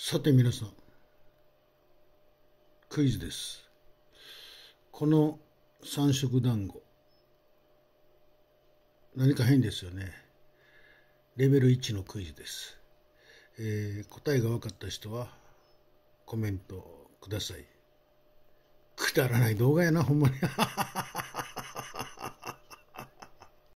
さて皆さん、クイズです。この三色団子、何か変ですよね。レベル1のクイズです。えー、答えが分かった人はコメントください。くだらない動画やな、ほんまに。